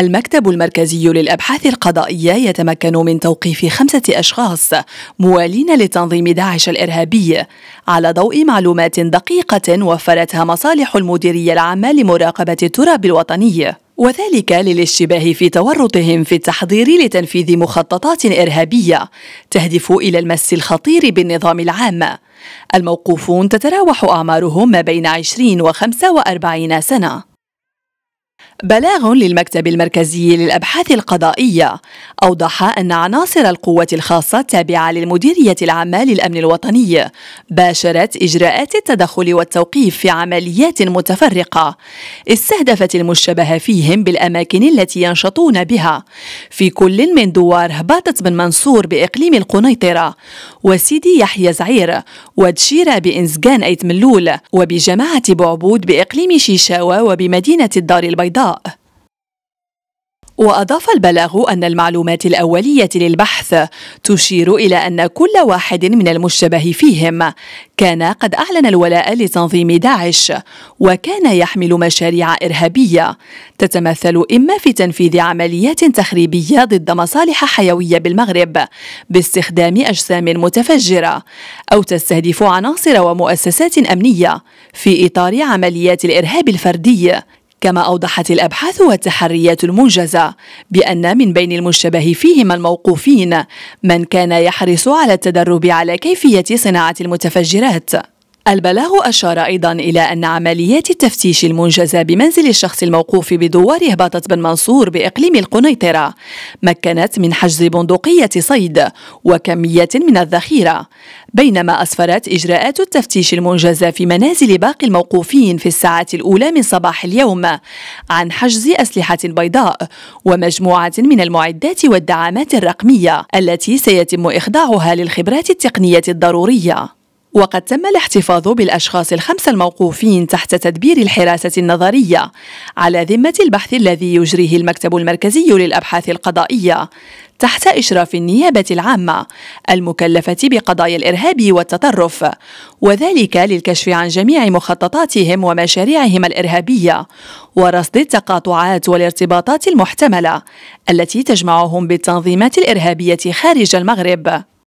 المكتب المركزي للأبحاث القضائية يتمكن من توقيف خمسة أشخاص موالين لتنظيم داعش الإرهابي على ضوء معلومات دقيقة وفرتها مصالح المديرية العامة لمراقبة التراب الوطني وذلك للاشتباه في تورطهم في التحضير لتنفيذ مخططات إرهابية تهدف إلى المس الخطير بالنظام العام الموقوفون تتراوح أعمارهم ما بين 20 و 45 سنة بلاغ للمكتب المركزي للأبحاث القضائية أوضح أن عناصر القوة الخاصة التابعة للمديرية العامة للأمن الوطني باشرت إجراءات التدخل والتوقيف في عمليات متفرقة استهدفت المشتبه فيهم بالأماكن التي ينشطون بها في كل من دوار هباطة بن منصور بإقليم القنيطرة وسيدي يحيى زعير ودشيرة بإنزقان ملول وبجماعة بعبود بإقليم شيشاوة وبمدينة الدار البيضاء وأضاف البلاغ أن المعلومات الأولية للبحث تشير إلى أن كل واحد من المشتبه فيهم كان قد أعلن الولاء لتنظيم داعش وكان يحمل مشاريع إرهابية تتمثل إما في تنفيذ عمليات تخريبية ضد مصالح حيوية بالمغرب باستخدام أجسام متفجرة أو تستهدف عناصر ومؤسسات أمنية في إطار عمليات الإرهاب الفردي كما أوضحت الأبحاث والتحريات المنجزة بأن من بين المشتبه فيهم الموقوفين من كان يحرص على التدرب على كيفية صناعة المتفجرات البلاغ أشار أيضا إلى أن عمليات التفتيش المنجزة بمنزل الشخص الموقوف بدوار هباطة بن منصور بإقليم القنيطرة مكنت من حجز بندقية صيد وكمية من الذخيرة بينما أسفرت إجراءات التفتيش المنجزة في منازل باقي الموقوفين في الساعة الأولى من صباح اليوم عن حجز أسلحة بيضاء ومجموعة من المعدات والدعامات الرقمية التي سيتم إخضاعها للخبرات التقنية الضرورية وقد تم الاحتفاظ بالأشخاص الخمسة الموقوفين تحت تدبير الحراسة النظرية على ذمة البحث الذي يجريه المكتب المركزي للأبحاث القضائية تحت إشراف النيابة العامة المكلفة بقضايا الإرهاب والتطرف وذلك للكشف عن جميع مخططاتهم ومشاريعهم الإرهابية ورصد التقاطعات والارتباطات المحتملة التي تجمعهم بالتنظيمات الإرهابية خارج المغرب